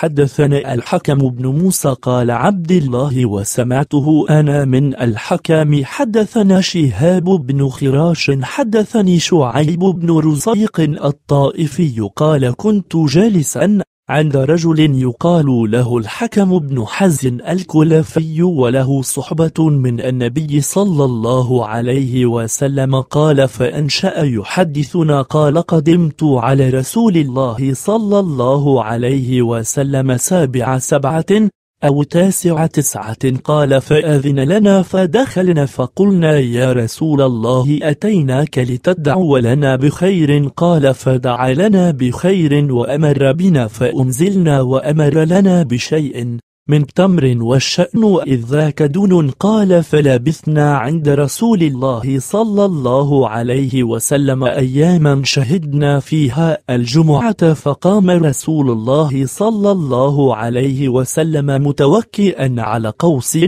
حدثنا الحكم بن موسى قال عبد الله وسمعته أنا من الحكم حدثنا شهاب بن خراش حدثني شعيب بن رزيق الطائفي قال كنت جالسا عند رجل يقال له الحكم بن حزن الكلفي وله صحبة من النبي صلى الله عليه وسلم قال فأنشأ يحدثنا قال قدمت على رسول الله صلى الله عليه وسلم سابع سبعة أو تاسع تسعة قال فأذن لنا فدخلنا فقلنا يا رسول الله أتيناك لتدعو لنا بخير قال فدعا لنا بخير وأمر بنا فأنزلنا وأمر لنا بشيء من تمر والشأن إذ ذاك دون قال فلبثنا عند رسول الله صلى الله عليه وسلم أياما شهدنا فيها الجمعة فقام رسول الله صلى الله عليه وسلم متوكئا على قوس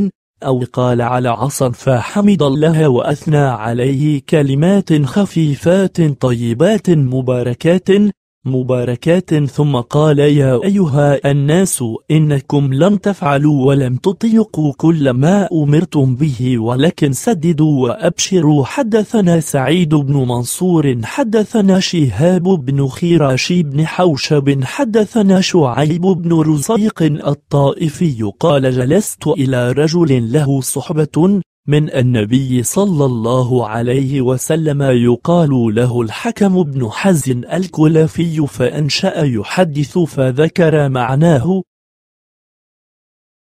أو قال على عصا فحمد الله وأثنى عليه كلمات خفيفات طيبات مباركات مباركات ثم قال يا أيها الناس إنكم لم تفعلوا ولم تطيقوا كل ما أمرتم به ولكن سددوا وأبشروا حدثنا سعيد بن منصور حدثنا شهاب بن خيراش بن حوشب حدثنا شعيب بن رزيق الطائفي قال جلست إلى رجل له صحبة من النبي صلى الله عليه وسلم يقال له الحكم بن حزن الكلفي فأنشأ يحدث فذكر معناه